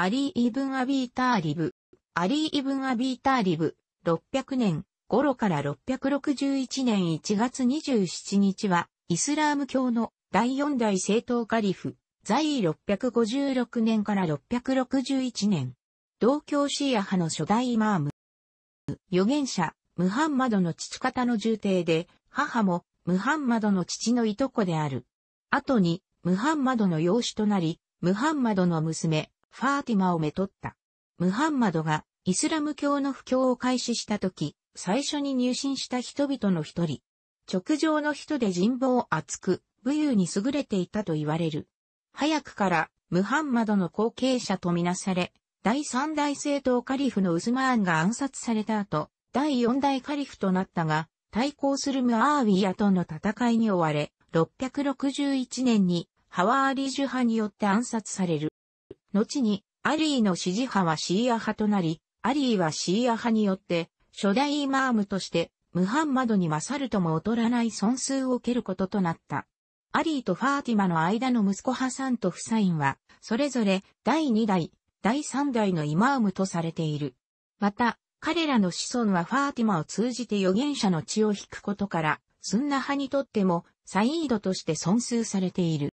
アリー・イブン・アビーターリブ。アリー・イブン・アビーターリブ。600年頃から661年1月27日は、イスラーム教の第4代政党カリフ、在位656年から661年。同教シーア派の初代イマーム。預言者、ムハンマドの父方の重帝で、母も、ムハンマドの父のいとこである。後に、ムハンマドの養子となり、ムハンマドの娘、ファーティマをめとった。ムハンマドがイスラム教の布教を開始した時、最初に入信した人々の一人。直上の人で人望厚く、武勇に優れていたと言われる。早くからムハンマドの後継者とみなされ、第三代政党カリフのウスマーンが暗殺された後、第四代カリフとなったが、対抗するムアーウィアとの戦いに追われ、661年にハワーリジュ派によって暗殺される。後に、アリーの支持派はシーア派となり、アリーはシーア派によって、初代イマームとして、ムハンマドに勝るとも劣らない損数を受けることとなった。アリーとファーティマの間の息子ハサンとフサインは、それぞれ第2代、第3代のイマームとされている。また、彼らの子孫はファーティマを通じて預言者の血を引くことから、スンナ派にとっても、サイードとして損数されている。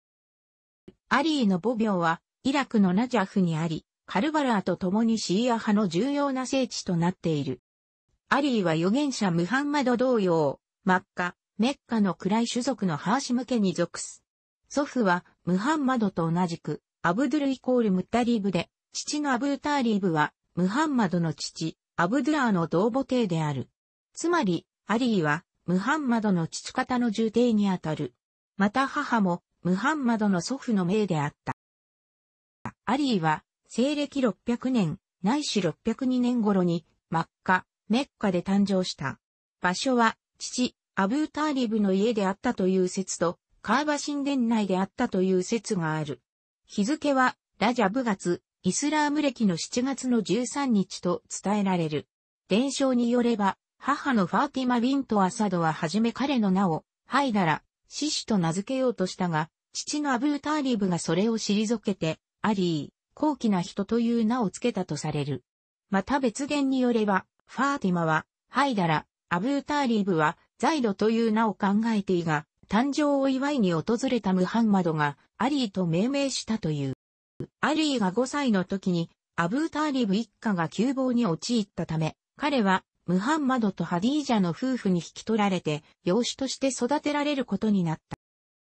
アリーの母病は、イラクのナジャフにあり、カルバラーと共にシーア派の重要な聖地となっている。アリーは預言者ムハンマド同様、マッカ、メッカの暗い種族のハーシム家に属す。祖父はムハンマドと同じく、アブドゥルイコールムッタリーブで、父のアブーターリーブは、ムハンマドの父、アブドゥラーの同母帝である。つまり、アリーは、ムハンマドの父方の重帝にあたる。また母も、ムハンマドの祖父の命であった。アリーは、西暦600年、ないし602年頃に、マッカ、メッカで誕生した。場所は、父、アブーターリブの家であったという説と、カーバ神殿内であったという説がある。日付は、ラジャブ月、イスラーム歴の7月の13日と伝えられる。伝承によれば、母のファーティマ・ビント・アサドははじめ彼の名を、ハイダラ、シシと名付けようとしたが、父のアブーターリブがそれを退けて、アリー、高貴な人という名を付けたとされる。また別言によれば、ファーティマは、ハイダラ、アブーターリーブは、ザイドという名を考えていが、誕生を祝いに訪れたムハンマドが、アリーと命名したという。アリーが5歳の時に、アブーターリブ一家が窮乏に陥ったため、彼は、ムハンマドとハディージャの夫婦に引き取られて、養子として育てられることになっ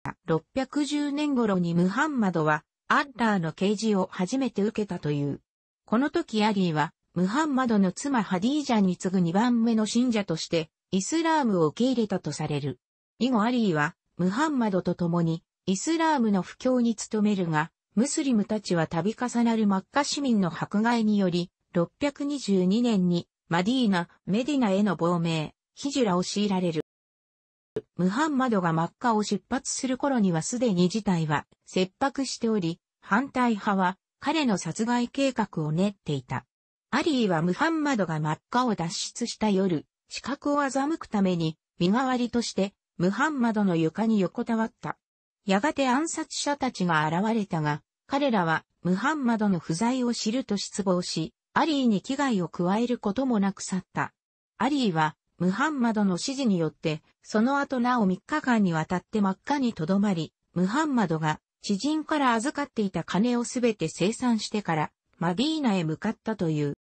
た。610年頃にムハンマドは、アッラーの啓示を初めて受けたという。この時アリーは、ムハンマドの妻ハディージャに次ぐ2番目の信者として、イスラームを受け入れたとされる。以後アリーは、ムハンマドと共に、イスラームの布教に努めるが、ムスリムたちは度重なるマッカ市民の迫害により、622年に、マディーナ、メディナへの亡命、ヒジュラを強いられる。ムハンマドがマッカを出発する頃にはすでに事態は切迫しており、反対派は彼の殺害計画を練っていた。アリーはムハンマドがマッカを脱出した夜、死角を欺くために、身代わりとして、ムハンマドの床に横たわった。やがて暗殺者たちが現れたが、彼らはムハンマドの不在を知ると失望し、アリーに危害を加えることもなく去った。アリーはムハンマドの指示によって、その後なお3日間にわたって真っ赤に留まり、ムハンマドが知人から預かっていた金をすべて生産してから、マディーナへ向かったという。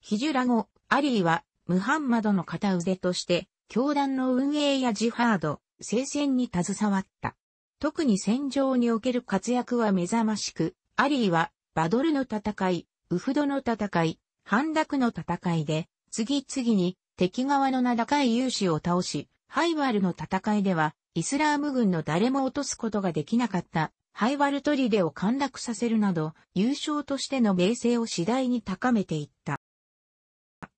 ヒジュラ後、アリーは、ムハンマドの片腕として、教団の運営やジハード、聖戦に携わった。特に戦場における活躍は目覚ましく、アリーは、バドルの戦い、ウフドの戦い、反クの戦いで、次々に敵側の名高い勇士を倒し、ハイワルの戦いでは、イスラーム軍の誰も落とすことができなかった、ハイワルトリデを陥落させるなど、優勝としての名声を次第に高めていった。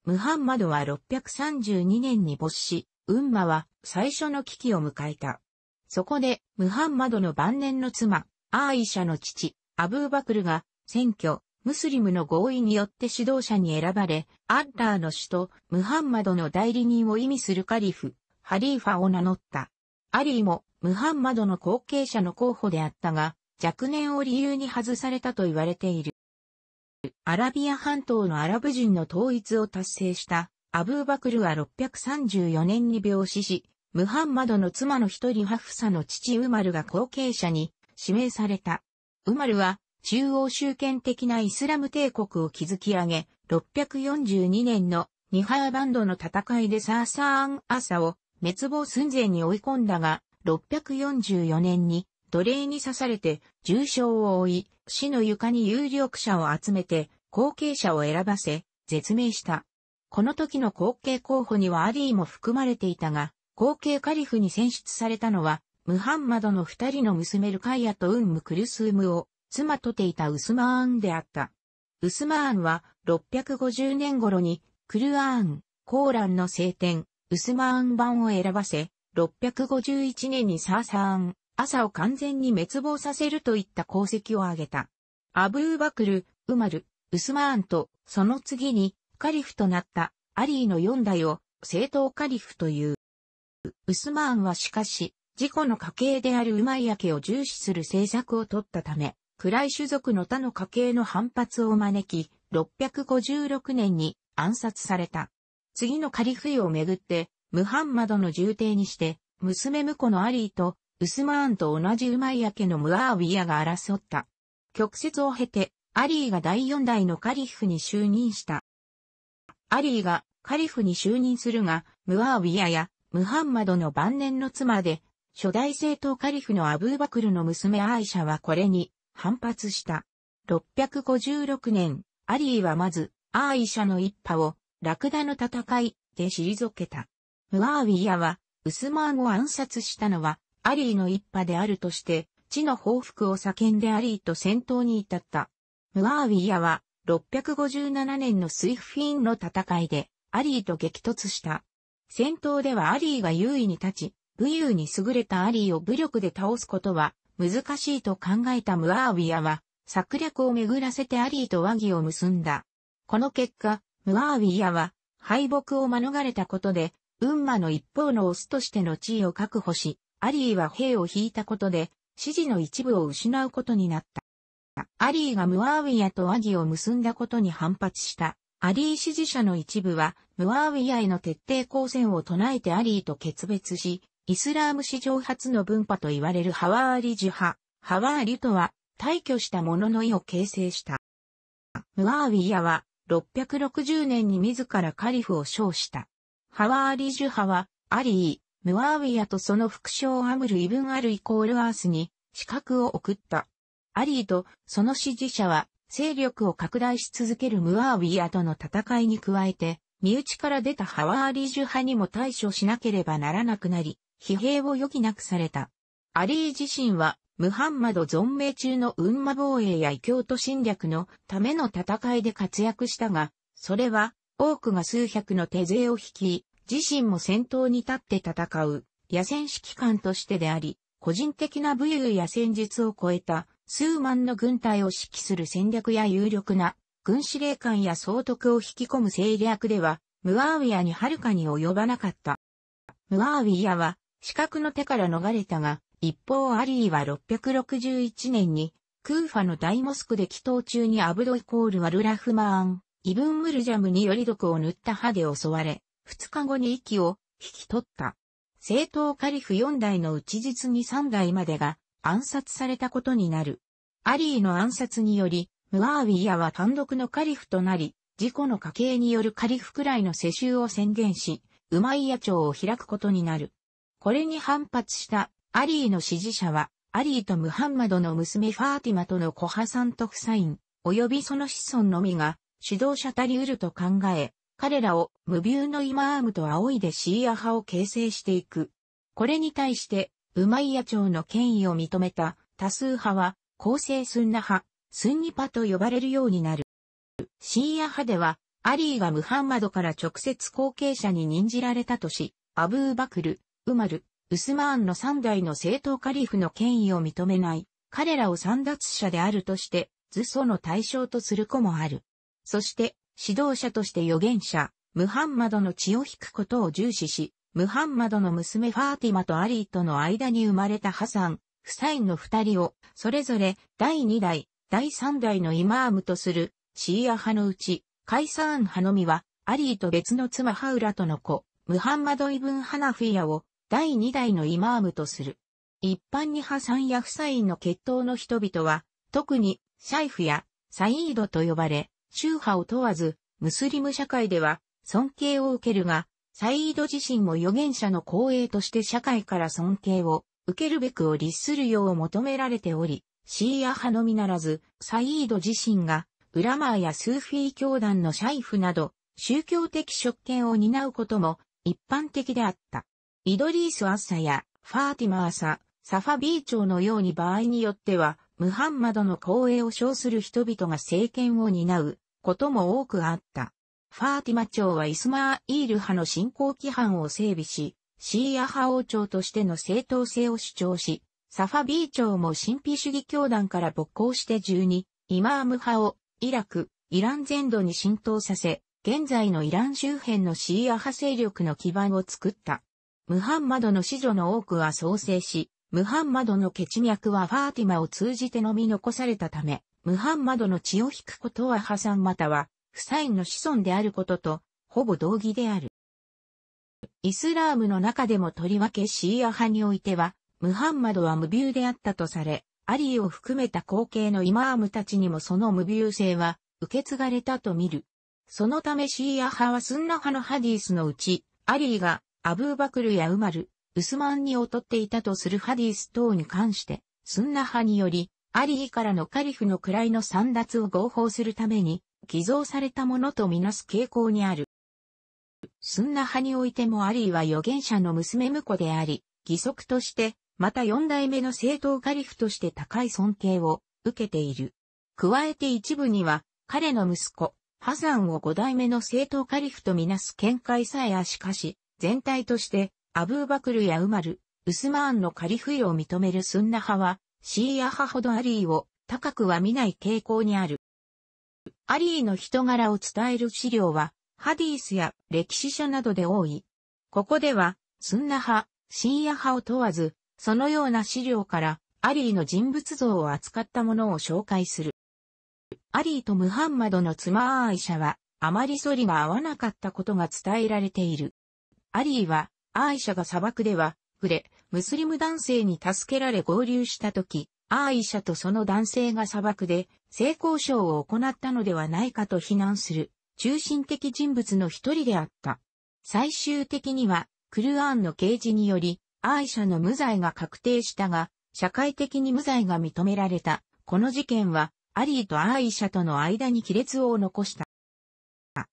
ムハンマドは632年に没し、ウンマは最初の危機を迎えた。そこで、ムハンマドの晩年の妻、アーイシャの父、アブーバクルが、選挙、ムスリムの合意によって指導者に選ばれ、アッラーの首都、ムハンマドの代理人を意味するカリフ、ハリーファを名乗った。アリーも、ムハンマドの後継者の候補であったが、若年を理由に外されたと言われている。アラビア半島のアラブ人の統一を達成したアブーバクルは634年に病死し、ムハンマドの妻の一人ハフサの父ウマルが後継者に指名された。ウマルは中央集権的なイスラム帝国を築き上げ、642年のニハヤバンドの戦いでサーサーン・アサを滅亡寸前に追い込んだが、644年に奴隷に刺されて重傷を負い、死の床に有力者を集めて後継者を選ばせ、絶命した。この時の後継候補にはアリーも含まれていたが、後継カリフに選出されたのは、ムハンマドの二人の娘ルカイアとウンム・クルスームを妻とていたウスマーンであった。ウスマーンは650年頃にクルアーン、コーランの聖典、ウスマーン版を選ばせ、651年にサーサーン、朝を完全に滅亡させるといった功績を挙げた。アブーバクル、ウマル、ウスマーンと、その次に、カリフとなったアリーの4代を、正当カリフという。ウスマーンはしかし、自己の家系であるウマイヤ家を重視する政策を取ったため、クライ種族の他の家系の反発を招き、656年に暗殺された。次のカリフイをめぐって、ムハンマドの重帝にして、娘婿のアリーと、ウスマーンと同じウマイヤ家のムアーウィアが争った。曲折を経て、アリーが第四代のカリフに就任した。アリーがカリフに就任するが、ムアーウィアやムハンマドの晩年の妻で、初代政党カリフのアブーバクルの娘アイシャはこれに反発した。656年、アリーはまず、アーイシャの一派を、ラクダの戦いで退けた。ムアーウィアは、ウスマンを暗殺したのは、アリーの一派であるとして、地の報復を叫んでアリーと戦闘に至った。ムアーウィアは、657年のスイフィーンの戦いで、アリーと激突した。戦闘ではアリーが優位に立ち、武勇に優れたアリーを武力で倒すことは難しいと考えたムアーウィアは、策略を巡らせてアリーと和議を結んだ。この結果、ムアーウィアは、敗北を免れたことで、運馬の一方のオスとしての地位を確保し、アリーは兵を引いたことで、支持の一部を失うことになった。アリーがムアーウィアと和議を結んだことに反発した。アリー支持者の一部は、ムアーウィアへの徹底抗戦を唱えてアリーと決別し、イスラーム史上初の分派と言われるハワーリジュ派、ハワーリュとは、退去した者の意を形成した。ムアーウィヤは、660年に自らカリフを称した。ハワーリジュ派は、アリー、ムアーウィヤとその副将アムルイブンアルイコールアースに、資格を送った。アリーとその支持者は、勢力を拡大し続けるムアーウィヤとの戦いに加えて、身内から出たハワーリジュ派にも対処しなければならなくなり、疲弊を余儀なくされた。アリー自身は、ムハンマド存命中の運魔防衛や異教徒侵略のための戦いで活躍したが、それは、多くが数百の手勢を引き、自身も先頭に立って戦う、野戦指揮官としてであり、個人的な武勇や戦術を超えた、数万の軍隊を指揮する戦略や有力な、軍司令官や総督を引き込む政略では、ムアーウィアにはるかに及ばなかった。ムアーウィアは、資格の手から逃れたが、一方アリーは661年に、クーファの大モスクで祈祷中にアブドイコール・ワルラフマーン、イブン・ムルジャムにより毒を塗った歯で襲われ、2日後に息を引き取った。正当カリフ4代のうち実に3代までが暗殺されたことになる。アリーの暗殺により、ムアーウィアは単独のカリフとなり、自己の家系によるカリフくらいの世襲を宣言し、ウマイヤ朝を開くことになる。これに反発したアリーの支持者は、アリーとムハンマドの娘ファーティマとのコハさんと夫妻、及びその子孫のみが指導者たり得ると考え、彼らを無病のイマームと仰いでシーア派を形成していく。これに対して、ウマイヤ朝の権威を認めた多数派は、公正スンナ派、スンニパと呼ばれるようになる。シーア派では、アリーがムハンマドから直接後継者に任じられたとし、アブーバクル、ウマル、ウスマーンの三代の正統カリフの権威を認めない、彼らを三奪者であるとして、図祖の対象とする子もある。そして、指導者として預言者、ムハンマドの血を引くことを重視し、ムハンマドの娘ファーティマとアリーとの間に生まれたハサン、フサインの二人を、それぞれ第二代、第三代のイマームとする、シーア派のうち、カイサーン派のみは、アリーと別の妻ハウラとの子、ムハンマドイブン・ハナフィアを第2代のイマームとする。一般にサンやインの血統の人々は、特にシャイフやサイードと呼ばれ、宗派を問わず、ムスリム社会では尊敬を受けるが、サイード自身も預言者の光栄として社会から尊敬を受けるべくを律するよう求められており、シーア派のみならず、サイード自身が、ウラマーやスーフィー教団のシャイフなど、宗教的職権を担うことも一般的であった。イドリース・アッサや、ファーティマーサ、サファビー朝のように場合によっては、ムハンマドの光栄を称する人々が政権を担うことも多くあった。ファーティマ朝はイスマーイール派の信仰規範を整備し、シーア派王朝としての正当性を主張し、サファビー朝も神秘主義教団から勃興して12、イマーム派をイラク、イラン全土に浸透させ、現在のイラン周辺のシーア派勢力の基盤を作った。ムハンマドの子女の多くは創生し、ムハンマドの血脈はファーティマを通じて飲み残されたため、ムハンマドの血を引くことは破産または、フサインの子孫であることと、ほぼ同義である。イスラームの中でもとりわけシーア派においては、ムハンマドは無病であったとされ、アリーを含めた後継のイマームたちにもその無病性は受け継がれたと見る。そのためシーア派はスンナ派のハディースのうち、アリーがアブーバクルやウマル、ウスマンに劣っていたとするハディス等に関して、スンナ派により、アリーからのカリフの位の散奪を合法するために、寄贈されたものとみなす傾向にある。スンナ派においてもアリーは預言者の娘婿であり、義足として、また四代目の正当カリフとして高い尊敬を受けている。加えて一部には、彼の息子、ハザンを五代目の正当カリフとみなす見解さえあしかし、全体として、アブーバクルやウマル、ウスマーンのカリフイを認めるスンナ派は、シーア派ほどアリーを高くは見ない傾向にある。アリーの人柄を伝える資料は、ハディースや歴史書などで多い。ここでは、スンナ派、シーア派を問わず、そのような資料から、アリーの人物像を扱ったものを紹介する。アリーとムハンマドの妻アーイシャは、あまり反りが合わなかったことが伝えられている。アリーは、アーイシャが砂漠では、触れ、ムスリム男性に助けられ合流した時、アーイシャとその男性が砂漠で性交渉を行ったのではないかと非難する中心的人物の一人であった。最終的にはクルアーンの刑事によりアーイシャの無罪が確定したが、社会的に無罪が認められた。この事件はアリーとアーイシャとの間に亀裂を残した。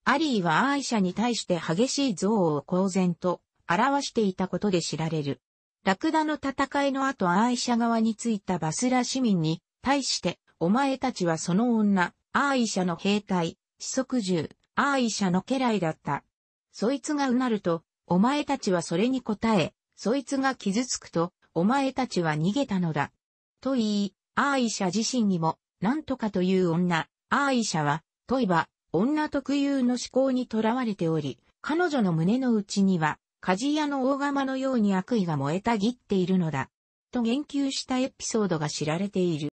アリーはアシャに対して激しい憎悪を公然と表していたことで知られる。ラクダの戦いの後アシャ側についたバスラ市民に対して、お前たちはその女、アシャの兵隊、四足獣、アシャの家来だった。そいつがうなると、お前たちはそれに応え、そいつが傷つくと、お前たちは逃げたのだ。と言い、アーイシャ自身にも、なんとかという女、アーイシャは、問いば、女特有の思考にとらわれており、彼女の胸の内には、鍛冶屋の大釜のように悪意が燃えたぎっているのだ。と言及したエピソードが知られている。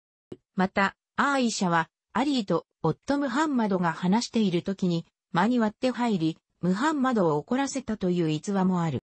また、アーイシャは、アリーと夫ムハンマドが話している時に、間に割って入り、ムハンマドを怒らせたという逸話もある。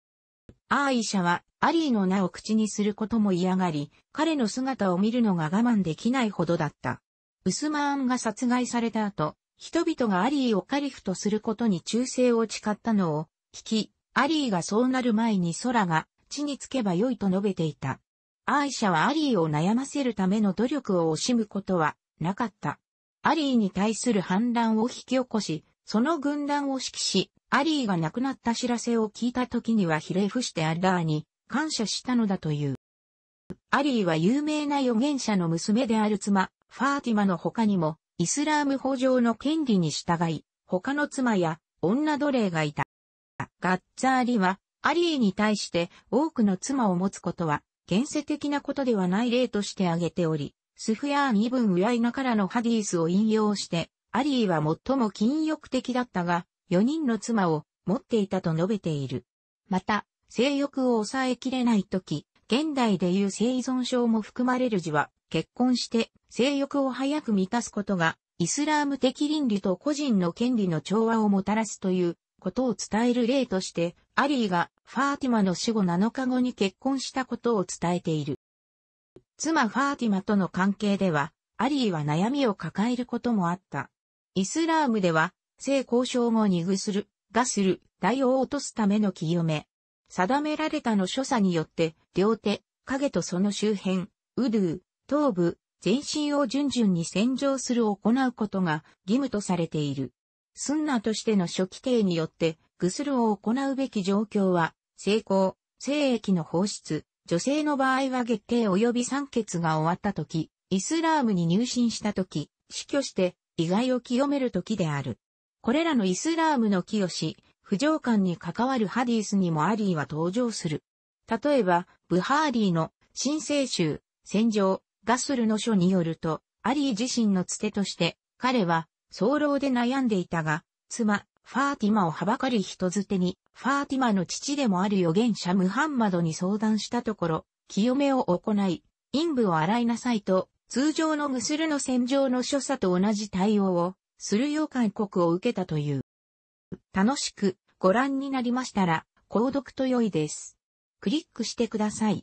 アーイシャは、アリーの名を口にすることも嫌がり、彼の姿を見るのが我慢できないほどだった。ウスマーンが殺害された後、人々がアリーをカリフとすることに忠誠を誓ったのを聞き、アリーがそうなる前に空が地につけばよいと述べていた。アイシャはアリーを悩ませるための努力を惜しむことはなかった。アリーに対する反乱を引き起こし、その軍団を指揮し、アリーが亡くなった知らせを聞いた時にはひれ伏してアッラーに感謝したのだという。アリーは有名な預言者の娘である妻、ファーティマの他にも、イスラーム法上の権利に従い、他の妻や女奴隷がいた。ガッツァーリは、アリーに対して多くの妻を持つことは、現世的なことではない例として挙げており、スフヤーン・イブン・ウヤイナからのハディースを引用して、アリーは最も禁欲的だったが、4人の妻を持っていたと述べている。また、性欲を抑えきれないとき、現代でいう性依存症も含まれる字は、結婚して性欲を早く満たすことが、イスラーム的倫理と個人の権利の調和をもたらすということを伝える例として、アリーがファーティマの死後7日後に結婚したことを伝えている。妻ファーティマとの関係では、アリーは悩みを抱えることもあった。イスラームでは、性交渉後にぐする、がする、代を落とすための清め。定められたの所作によって、両手、影とその周辺、ウドゥー、頭部、全身を順々に洗浄する行うことが義務とされている。スンナとしての初期定によって、グスルを行うべき状況は、成功、精液の放出、女性の場合は月経及び酸欠が終わった時、イスラームに入信した時、死去して、意外を清める時である。これらのイスラームの清し、不浄感に関わるハディースにもアリーは登場する。例えば、ブハーリーの神聖集、戦場、ガスルの書によると、アリー自身のつてとして、彼は、早漏で悩んでいたが、妻、ファーティマをはばかり人づてに、ファーティマの父でもある預言者ムハンマドに相談したところ、清めを行い、陰部を洗いなさいと、通常のムスルの戦場の所作と同じ対応を、するよう勧告を受けたという。楽しくご覧になりましたら、購読と良いです。クリックしてください。